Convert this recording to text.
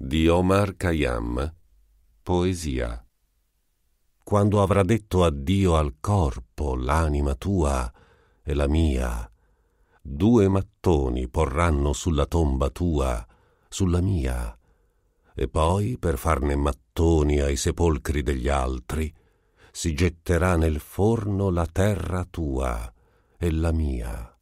di Omar Khayyam, poesia. Quando avrà detto addio al corpo l'anima tua e la mia, due mattoni porranno sulla tomba tua, sulla mia, e poi per farne mattoni ai sepolcri degli altri, si getterà nel forno la terra tua e la mia.